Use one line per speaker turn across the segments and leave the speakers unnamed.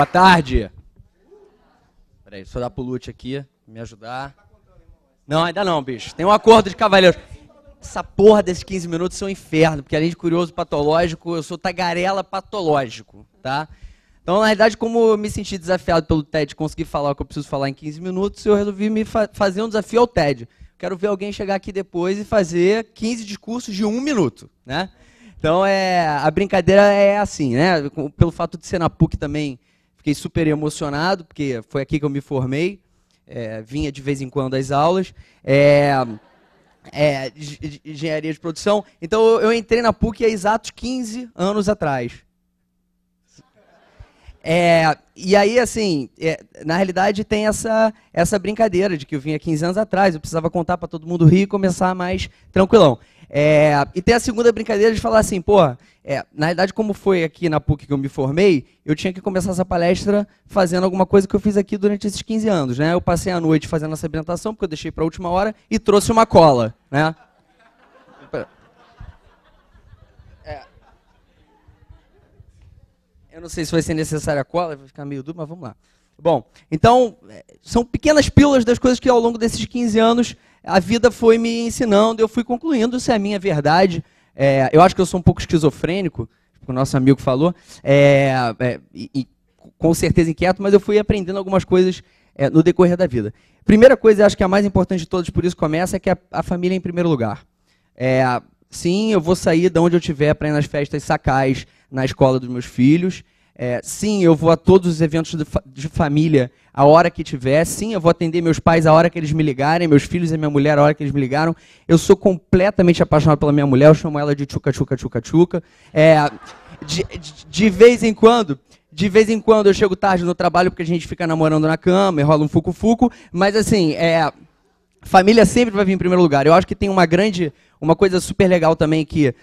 Boa tarde. Peraí, só dar pro Lute aqui, me ajudar. Não, ainda não, bicho. Tem um acordo de cavaleiros. Essa porra desses 15 minutos são um inferno, porque além de curioso patológico, eu sou tagarela patológico, tá? Então, na verdade, como eu me senti desafiado pelo TED conseguir falar o que eu preciso falar em 15 minutos, eu resolvi me fa fazer um desafio ao TED. Quero ver alguém chegar aqui depois e fazer 15 discursos de um minuto, né? Então, é, a brincadeira é assim, né? Pelo fato de ser na PUC também Fiquei super emocionado, porque foi aqui que eu me formei. É, vinha de vez em quando às aulas. É, é, de engenharia de produção. Então eu entrei na PUC há exatos 15 anos atrás. É, e aí, assim, é, na realidade tem essa, essa brincadeira de que eu vinha 15 anos atrás, eu precisava contar para todo mundo rir e começar mais tranquilão. É, e tem a segunda brincadeira de falar assim, pô, é, na verdade, como foi aqui na PUC que eu me formei, eu tinha que começar essa palestra fazendo alguma coisa que eu fiz aqui durante esses 15 anos. Né? Eu passei a noite fazendo essa apresentação, porque eu deixei para a última hora, e trouxe uma cola. Né? É. Eu não sei se vai ser necessária a cola, vai ficar meio duro, mas vamos lá. Bom, então, é, são pequenas pílulas das coisas que ao longo desses 15 anos a vida foi me ensinando, eu fui concluindo se é a minha verdade. É, eu acho que eu sou um pouco esquizofrênico, tipo o nosso amigo falou, é, é, e, e, com certeza inquieto, mas eu fui aprendendo algumas coisas é, no decorrer da vida. Primeira coisa, acho que é a mais importante de todas, por isso começa, é que a, a família é em primeiro lugar. sim, eu vou sair de onde eu estiver para ir nas festas sacais na escola dos meus filhos. É, sim, eu vou a todos os eventos de, família a hora que tiver. Sim, eu vou atender meus pais a hora que eles me ligarem, meus filhos e minha mulher a hora que eles me ligaram. Eu sou completamente apaixonado pela minha mulher, eu chamo ela de tchuca tchuca tchuca tchuca. É, de, de, de vez em quando, de vez em quando eu chego tarde no trabalho porque a gente fica namorando na cama e rola um fuco-fuco, mas assim, é, família sempre vai vir em primeiro lugar. Eu acho que tem uma grande uma coisa super legal também é que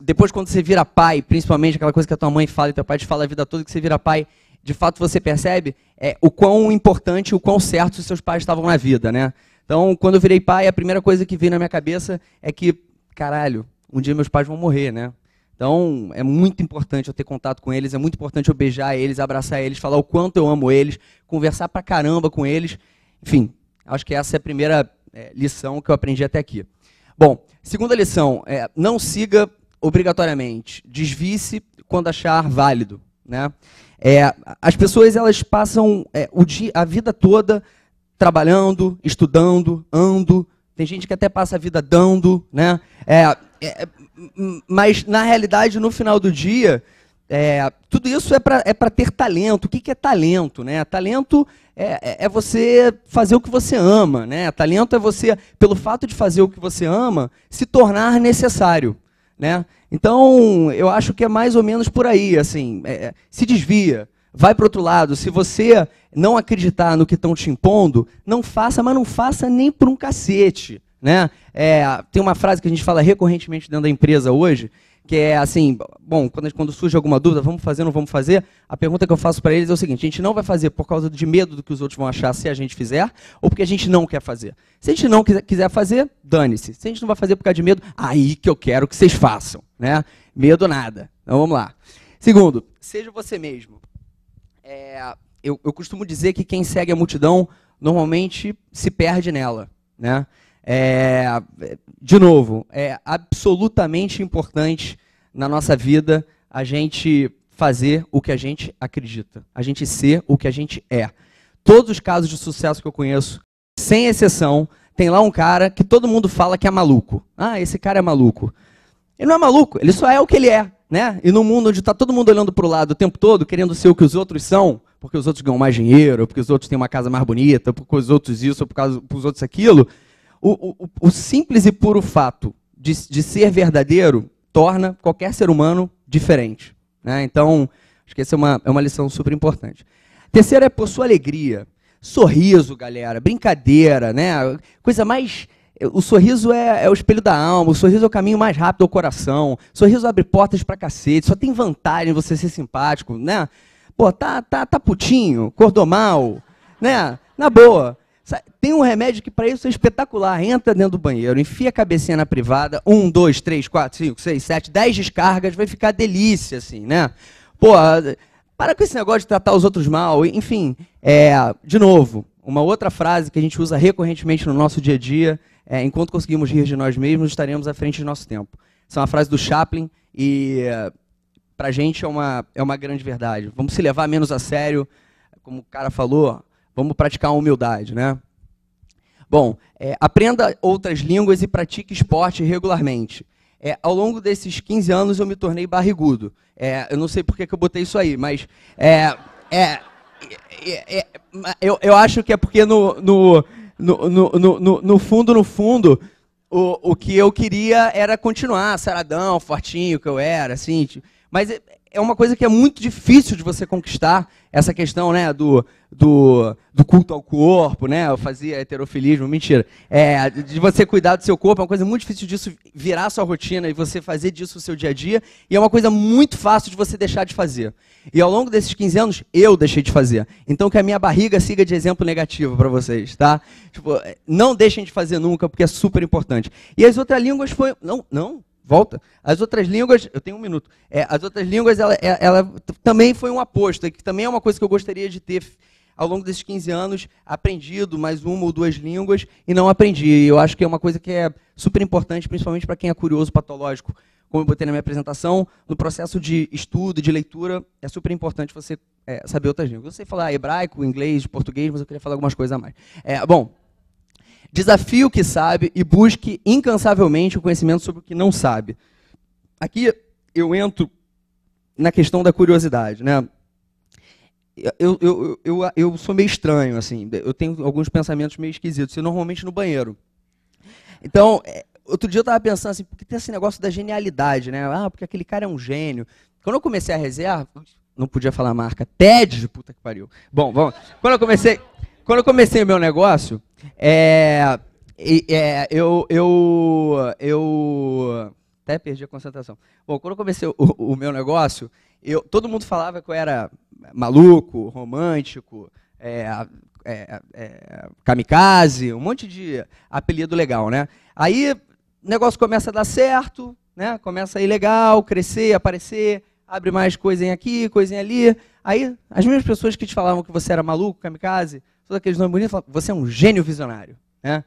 depois quando você vira pai, principalmente aquela coisa que a tua mãe fala e teu pai te fala a vida toda que você vira pai, de fato você percebe é, o quão importante, o quão certo os seus pais estavam na vida, né? Então, quando eu virei pai, a primeira coisa que veio na minha cabeça é que, caralho, um dia meus pais vão morrer, né? Então, é muito importante eu ter contato com eles, é muito importante eu beijar eles, abraçar eles, falar o quanto eu amo eles, conversar pra caramba com eles. Enfim, acho que essa é a primeira é, lição que eu aprendi até aqui. Bom, segunda lição, é, não siga obrigatoriamente, desvie-se quando achar válido. Né? É, as pessoas elas passam é, o dia, a vida toda trabalhando, estudando, ando, tem gente que até passa a vida dando, né? É, é, mas na realidade, no final do dia, é, tudo isso é para é ter talento. O que, que é talento? Né? Talento é, é, é, você fazer o que você ama. Né? Talento é você, pelo fato de fazer o que você ama, se tornar necessário. Né? Então, eu acho que é mais ou menos por aí. assim é, é Se desvia, vai para outro lado. Se você não acreditar no que estão te impondo, não faça, mas não faça nem por um cacete. Né? É, tem uma frase que a gente fala recorrentemente dentro da empresa hoje, que é assim, bom, quando, quando surge alguma dúvida, vamos fazer ou não vamos fazer? A pergunta que eu faço para eles é o seguinte: a gente não vai fazer por causa de medo do que os outros vão achar se a gente fizer, ou porque a gente não quer fazer. Se a gente não quiser fazer, dane-se. Se a gente não vai fazer por causa de medo, aí que eu quero que vocês façam, né? Medo nada. Então vamos lá. Segundo, seja você mesmo. É, eu, eu costumo dizer que quem segue a multidão normalmente se perde nela, né? É, de novo, é absolutamente importante na nossa vida a gente fazer o que a gente acredita, a gente ser o que a gente é. Todos os casos de sucesso que eu conheço, sem exceção, tem lá um cara que todo mundo fala que é maluco. Ah, esse cara é maluco. Ele não é maluco, ele só é o que ele é. Né? E no mundo onde está todo mundo olhando para o lado o tempo todo, querendo ser o que os outros são, porque os outros ganham mais dinheiro, porque os outros têm uma casa mais bonita, porque os outros isso, ou porque os outros aquilo, o, o, o simples e puro fato de, de, ser verdadeiro torna qualquer ser humano diferente. Né? Então, acho que essa é uma, é uma lição super importante. Terceira é por sua alegria. Sorriso, galera, brincadeira, né? Coisa mais. O sorriso é, é, o espelho da alma, o sorriso é o caminho mais rápido ao coração, o sorriso abre portas pra cacete, só tem vantagem você ser simpático, né? Pô, tá, tá, tá putinho, acordou mal, né? Na boa. Tem um remédio que para isso é espetacular. Entra dentro do banheiro, enfia a cabecinha na privada, um, dois, três, quatro, cinco, seis, sete, dez descargas, vai ficar delícia, assim, né? pô para com esse negócio de tratar os outros mal. Enfim, é, de novo, uma outra frase que a gente usa recorrentemente no nosso dia a dia é, enquanto conseguimos rir de nós mesmos, estaremos à frente do nosso tempo. Essa é uma frase do Chaplin e para a gente é uma, é uma grande verdade. Vamos se levar menos a sério, como o cara falou, Vamos praticar a humildade, né? Bom, é, aprenda outras línguas e pratique esporte regularmente. É, ao longo desses 15 anos eu me tornei barrigudo. É, eu não sei por que, eu botei isso aí, mas é, é, é, eu, eu, acho que é porque no, no, no, no, no fundo, no fundo, o, o que eu queria era continuar saradão, fortinho que eu era, assim. Tipo, mas é uma coisa que é muito difícil de você conquistar, essa questão né, do, do, do culto ao corpo, né? Eu fazia heterofilismo, mentira. É, de você cuidar do seu corpo, é uma coisa muito difícil disso virar sua rotina e você fazer disso o seu dia a dia. E é uma coisa muito fácil de você deixar de fazer. E ao longo desses 15 anos, eu deixei de fazer. Então que a minha barriga siga de exemplo negativo para vocês, tá? Tipo, não deixem de fazer nunca, porque é super importante. E as outras línguas foi. Não, não. Volta. As outras línguas, eu tenho um minuto. É, as outras línguas, ela, é, ela também foi um aposta, que também é uma coisa que eu gostaria de ter ao longo desses 15 anos aprendido mais uma ou duas línguas e não aprendi. Eu acho que é uma coisa que é super importante, principalmente para quem é curioso patológico. Como eu botei na minha apresentação, no processo de estudo, de leitura, é super importante você é, saber outras línguas. Eu sei falar hebraico, inglês, português, mas eu queria falar algumas coisas a mais. É, bom, Desafie o que sabe e busque incansavelmente o conhecimento sobre o que não sabe. Aqui eu entro na questão da curiosidade, né? Eu, eu, eu, eu sou meio estranho, assim. Eu tenho alguns pensamentos meio esquisitos, e normalmente no banheiro. Então, é, outro dia eu estava pensando assim, porque tem esse negócio da genialidade, né? Ah, porque aquele cara é um gênio. Quando eu comecei a reserva, não podia falar marca, TED, puta que pariu. Bom, vamos. Quando eu comecei, quando eu comecei o meu negócio, é, é, eu, eu, eu até perdi a concentração. Bom, quando eu comecei o, o meu negócio, eu, todo mundo falava que eu era maluco, romântico, é, é, é, kamikaze, um monte de apelido legal, né? Aí o negócio começa a dar certo, né? Começa a ir legal, crescer, aparecer, abre mais coisinha aqui, coisinha ali. Aí as mesmas pessoas que te falavam que você era maluco, kamikaze, todos aqueles nomes bonitos, falam, você é um gênio visionário. Né?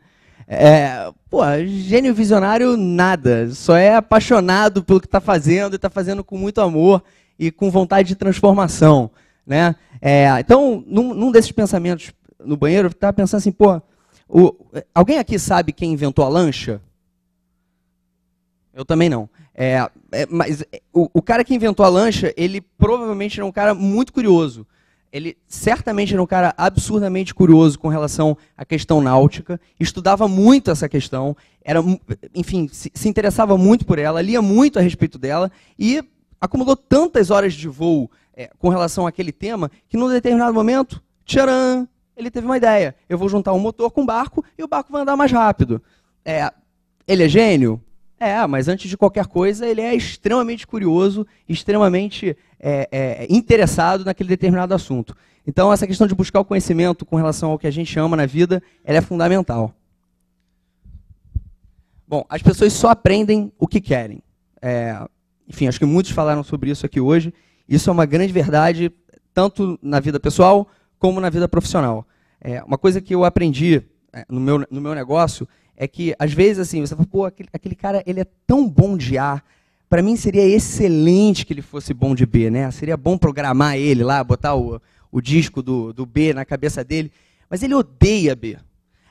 É, pô, gênio visionário nada, só é apaixonado pelo que está fazendo e está fazendo com muito amor e com vontade de transformação. Né? É, então, num, num, desses pensamentos no banheiro, eu estava pensando assim, pô, o, alguém aqui sabe quem inventou a lancha? Eu também não. É, é, mas é, o, o, cara que inventou a lancha, ele provavelmente era um cara muito curioso ele certamente era um cara absurdamente curioso com relação à questão náutica, estudava muito essa questão, era, enfim, se, se, interessava muito por ela, lia muito a respeito dela e acumulou tantas horas de voo é, com relação àquele tema que, num determinado momento, tcharam, ele teve uma ideia: eu vou juntar um motor com um barco e o barco vai andar mais rápido. É, ele é gênio? É, mas antes de qualquer coisa, ele é extremamente curioso, extremamente é, é, interessado naquele determinado assunto. Então, essa questão de buscar o conhecimento com relação ao que a gente ama na vida, ela é fundamental. Bom, as pessoas só aprendem o que querem. É, enfim, acho que muitos falaram sobre isso aqui hoje. Isso é uma grande verdade, tanto na vida pessoal como na vida profissional. É, uma coisa que eu aprendi é, no, meu, no meu negócio é que, às vezes, assim, você fala, pô, aquele, aquele cara, ele é tão bom de A, para mim seria excelente que ele fosse bom de B, né? Seria bom programar ele lá, botar o, o disco do, do B na cabeça dele, mas ele odeia B.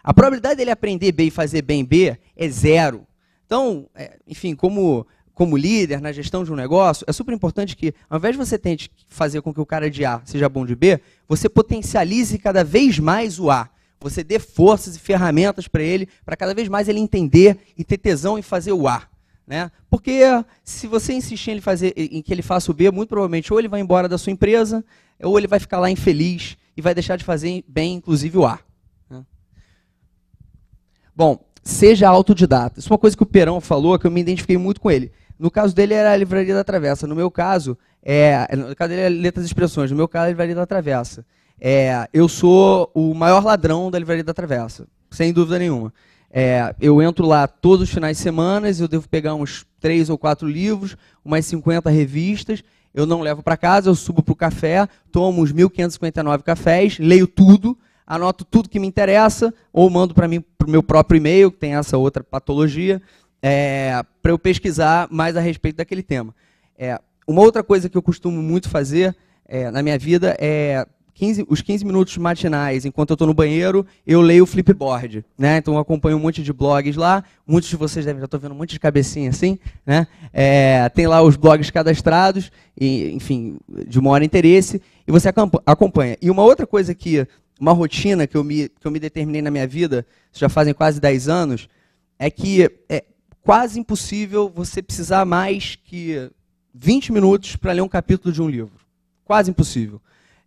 A probabilidade dele aprender B e fazer bem B é zero. Então, é, enfim, como, como líder na gestão de um negócio, é super importante que, ao invés de você tente fazer com que o cara de A seja bom de B, você potencialize cada vez mais o A. Você dê forças e ferramentas para ele, para cada vez mais ele entender e ter tesão em fazer o A. Né? Porque se você insistir em, ele fazer, em que ele faça o B, muito provavelmente ou ele vai embora da sua empresa, ou ele vai ficar lá infeliz e vai deixar de fazer bem, inclusive, o A. Né? Bom, seja autodidata. Isso é uma coisa que o Perão falou, que eu me identifiquei muito com ele. No caso dele era a Livraria da Travessa. No meu caso, é, no caso dele é Letras e Expressões. No meu caso, é a Livraria da Travessa. É, eu sou o maior ladrão da Livraria da Travessa, sem dúvida nenhuma. É, eu entro lá todos os finais de semana, eu devo pegar uns três ou quatro livros, umas 50 revistas. Eu não levo para casa, eu subo para o café, tomo uns 1.559 cafés, leio tudo, anoto tudo que me interessa, ou mando para mim para o meu próprio e-mail, que tem essa outra patologia, é, para eu pesquisar mais a respeito daquele tema. É, uma outra coisa que eu costumo muito fazer é, na minha vida é 15, os 15 minutos matinais, enquanto eu estou no banheiro, eu leio o Flipboard. Né? Então eu acompanho um monte de blogs lá. Muitos de vocês devem, já estou vendo um monte de cabecinha assim. Né? É, tem lá os blogs cadastrados, e, enfim, de maior interesse, e você acompanha. E uma outra coisa que, uma rotina que eu me, que eu me determinei na minha vida, já fazem quase 10 anos, é que é quase impossível você precisar mais que 20 minutos para ler um capítulo de um livro. Quase impossível.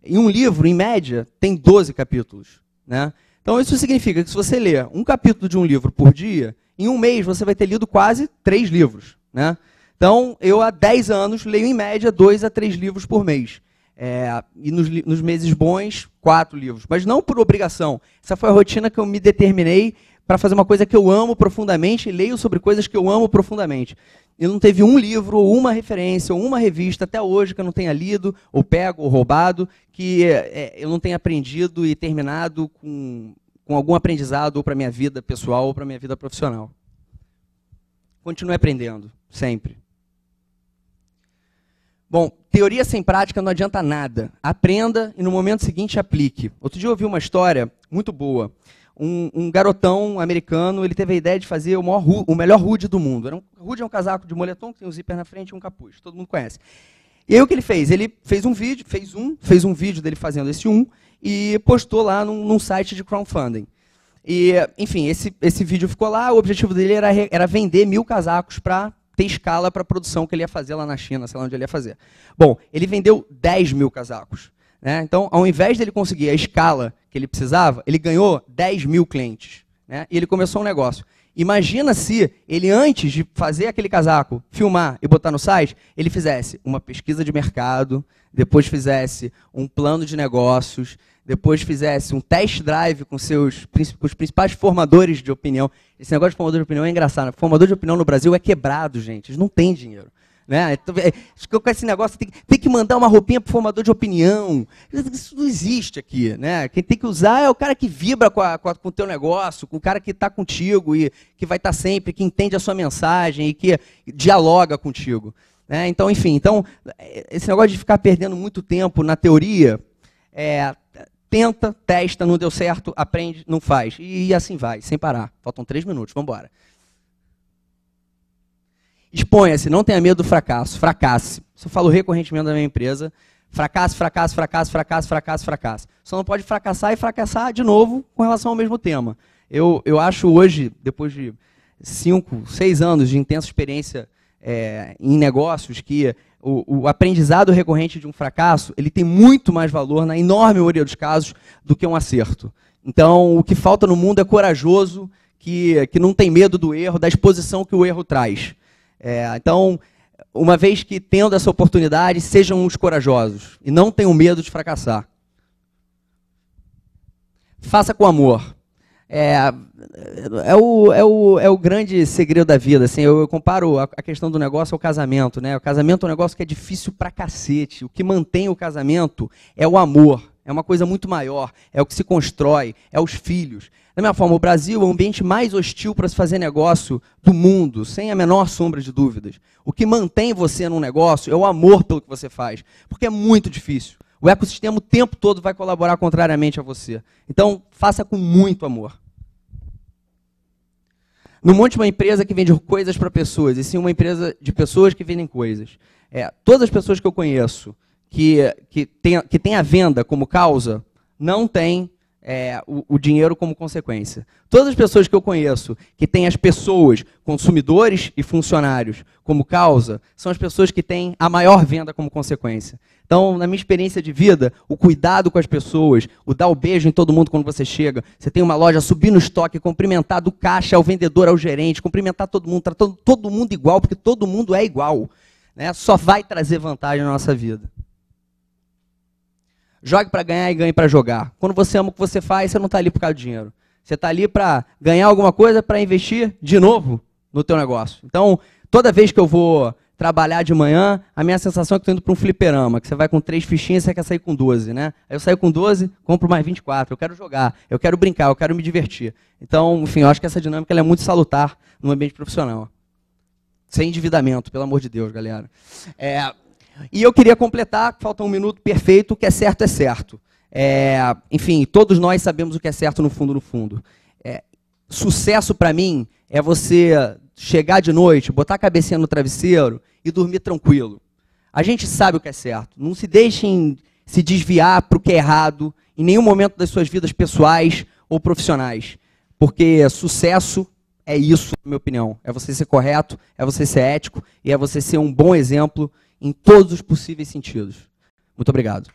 E um livro, em média, tem 12 capítulos. Né? Então, isso significa que se você ler um capítulo de um livro por dia, em um mês você vai ter lido quase três livros. Né? Então, eu há 10 anos leio, em média, dois a três livros por mês. É, e nos, nos, meses bons, quatro livros. Mas não por obrigação. Essa foi a rotina que eu me determinei para fazer uma coisa que eu amo profundamente e leio sobre coisas que eu amo profundamente e não teve um livro, ou uma referência, ou uma revista até hoje que eu não tenha lido, ou pego, ou roubado, que é, é eu não tenha aprendido e terminado com, com algum aprendizado ou para minha vida pessoal ou para minha vida profissional. Continue aprendendo, sempre. Bom, teoria sem prática não adianta nada. Aprenda e no momento seguinte aplique. Outro dia eu ouvi uma história muito boa um, um, garotão americano, ele teve a ideia de fazer o, maior, o melhor hood do mundo. Era um, hood é um casaco de moletom que tem um zíper na frente e um capuz, todo mundo conhece. E aí o que ele fez? Ele fez um vídeo, fez um, fez um vídeo dele fazendo esse um e postou lá num, num site de crowdfunding. E, enfim, esse, esse vídeo ficou lá, o objetivo dele era, era vender mil casacos para ter escala para a produção que ele ia fazer lá na China, sei lá onde ele ia fazer. Bom, ele vendeu 10 mil casacos. Né? Então, ao invés dele conseguir a escala que ele precisava, ele ganhou 10 mil clientes. Né? E ele começou um negócio. Imagina se ele, antes de fazer aquele casaco, filmar e botar no site, ele fizesse uma pesquisa de mercado, depois fizesse um plano de negócios, depois fizesse um test drive com, seus, com os principais formadores de opinião. Esse negócio de formador de opinião é engraçado. Né? Formador de opinião no Brasil é quebrado, gente. Eles não têm dinheiro. Né? Então, é, ficou com esse negócio, tem, tem que mandar uma roupinha para o formador de opinião. Isso não existe aqui. Né? Quem tem que usar é o cara que vibra com, a, com, a, com o teu negócio, com o cara que está contigo e que vai estar tá sempre, que entende a sua mensagem e que dialoga contigo. Né? Então, enfim, então, esse negócio de ficar perdendo muito tempo na teoria, é, tenta, testa, não deu certo, aprende, não faz. E, e assim vai, sem parar. Faltam três minutos, vamos embora exponha se não tenha medo do fracasso. Fracasse. Isso eu falo recorrentemente da minha empresa. Fracasso, fracasso, fracasso, fracasso, fracasso, fracasso. Só não pode fracassar e fracassar de novo com relação ao mesmo tema. Eu, eu acho hoje, depois de cinco, seis anos de intensa experiência é, em negócios, que o, o, aprendizado recorrente de um fracasso ele tem muito mais valor, na enorme maioria dos casos, do que um acerto. Então, o que falta no mundo é corajoso, que, que não tem medo do erro, da exposição que o erro traz. É, então, uma vez que tendo essa oportunidade, sejam os corajosos e não tenham medo de fracassar. Faça com amor. É, é, o, é, o, é o grande segredo da vida. Assim, eu, eu comparo a, a, questão do negócio ao casamento. Né? O casamento é um negócio que é difícil pra cacete. O que mantém o casamento é o amor. É uma coisa muito maior, é o que se constrói, é os filhos. Da mesma forma, o Brasil é o ambiente mais hostil para se fazer negócio do mundo, sem a menor sombra de dúvidas. O que mantém você num negócio é o amor pelo que você faz, porque é muito difícil. O ecossistema o tempo todo vai colaborar contrariamente a você. Então, faça com muito amor. Não monte uma empresa que vende coisas para pessoas, e sim uma empresa de pessoas que vendem coisas. É, todas as pessoas que eu conheço que, que, tem, que tem a venda como causa, não tem é, o, o, dinheiro como consequência. Todas as pessoas que eu conheço que têm as pessoas, consumidores e funcionários, como causa, são as pessoas que têm a maior venda como consequência. Então, na minha experiência de vida, o cuidado com as pessoas, o dar o beijo em todo mundo quando você chega, você tem uma loja, subir no estoque, cumprimentar do caixa ao vendedor, ao gerente, cumprimentar todo mundo, tratando tá todo mundo igual, porque todo mundo é igual. Né? Só vai trazer vantagem na nossa vida. Jogue para ganhar e ganhe para jogar. Quando você ama o que você faz, você não está ali por causa do dinheiro. Você está ali para ganhar alguma coisa para investir de novo no teu negócio. Então, toda vez que eu vou trabalhar de manhã, a minha sensação é que estou indo para um fliperama, que você vai com três fichinhas e você quer sair com 12, né? Aí eu saio com 12, compro mais 24, eu quero jogar, eu quero brincar, eu quero me divertir. Então, enfim, eu acho que essa dinâmica é muito salutar no ambiente profissional. Sem endividamento, pelo amor de Deus, galera. É... E eu queria completar, falta um minuto perfeito, o que é certo é certo. É, enfim, todos nós sabemos o que é certo no fundo, no fundo. É, sucesso para mim é você chegar de noite, botar a cabecinha no travesseiro e dormir tranquilo. A gente sabe o que é certo. Não se deixem se desviar para o que é errado em nenhum momento das suas vidas pessoais ou profissionais. Porque sucesso é isso, na minha opinião. É você ser correto, é você ser ético e é você ser um bom exemplo em todos os possíveis sentidos. Muito obrigado.